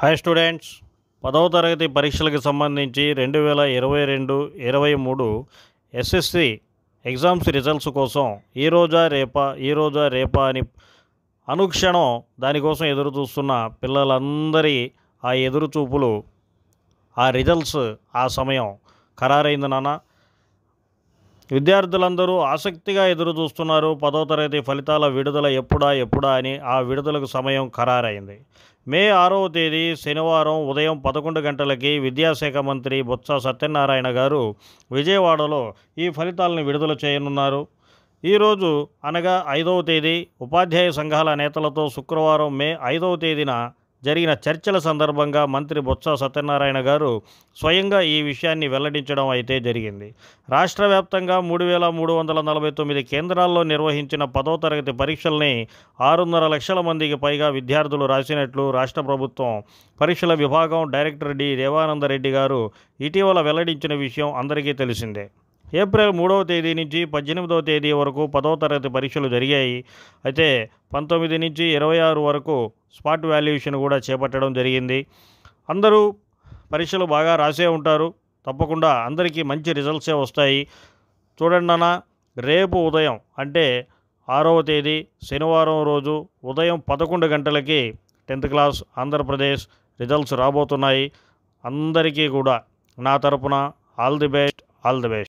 hi students పదవ తరగతి పరీక్షలకు సంబంధించి రెండు వేల ఇరవై రెండు ఇరవై మూడు ఎస్ఎస్సి ఎగ్జామ్స్ రిజల్ట్స్ కోసం ఈరోజా రేపా ఈరోజా రేపా అని అనుక్షణం దానికోసం ఎదురు చూస్తున్న పిల్లలందరి ఆ ఎదురుచూపులు ఆ రిజల్ట్స్ ఆ సమయం ఖరారైంది నాన్న విద్యార్థులందరూ ఆసక్తిగా ఎదురు చూస్తున్నారు పదో తరగతి ఫలితాల విడుదల ఎప్పుడా ఎప్పుడా అని ఆ విడుదలకు సమయం ఖరారైంది మే ఆరవ తేదీ శనివారం ఉదయం పదకొండు గంటలకి విద్యాశాఖ మంత్రి బొత్స సత్యనారాయణ గారు విజయవాడలో ఈ ఫలితాలను విడుదల చేయనున్నారు ఈరోజు అనగా ఐదవ తేదీ ఉపాధ్యాయ సంఘాల నేతలతో శుక్రవారం మే ఐదవ తేదీన జరిగిన చర్చల సందర్భంగా మంత్రి బొత్స సత్యనారాయణ గారు స్వయంగా ఈ విషయాన్ని వెల్లడించడం అయితే జరిగింది రాష్ట్ర వ్యాప్తంగా మూడు వేల మూడు వందల నలభై తొమ్మిది కేంద్రాల్లో నిర్వహించిన పదో తరగతి పరీక్షల్ని ఆరున్నర లక్షల మందికి పైగా విద్యార్థులు రాసినట్లు రాష్ట్ర ప్రభుత్వం పరీక్షల విభాగం డైరెక్టర్ డి దేవానందరెడ్డి గారు ఇటీవల వెల్లడించిన విషయం అందరికీ తెలిసిందే ఏప్రిల్ మూడవ తేదీ నుంచి పద్దెనిమిదవ తేదీ వరకు పదవ తరగతి పరీక్షలు జరిగాయి అయితే పంతొమ్మిది నుంచి ఇరవై ఆరు వరకు స్పాట్ వాల్యుయేషన్ కూడా చేపట్టడం జరిగింది అందరూ పరీక్షలు బాగా రాసే ఉంటారు తప్పకుండా అందరికీ మంచి రిజల్ట్సే వస్తాయి చూడండి అన్న రేపు ఉదయం అంటే ఆరవ తేదీ శనివారం రోజు ఉదయం పదకొండు గంటలకి టెన్త్ క్లాస్ ఆంధ్రప్రదేశ్ రిజల్ట్స్ రాబోతున్నాయి అందరికీ కూడా నా తరపున all the best all the best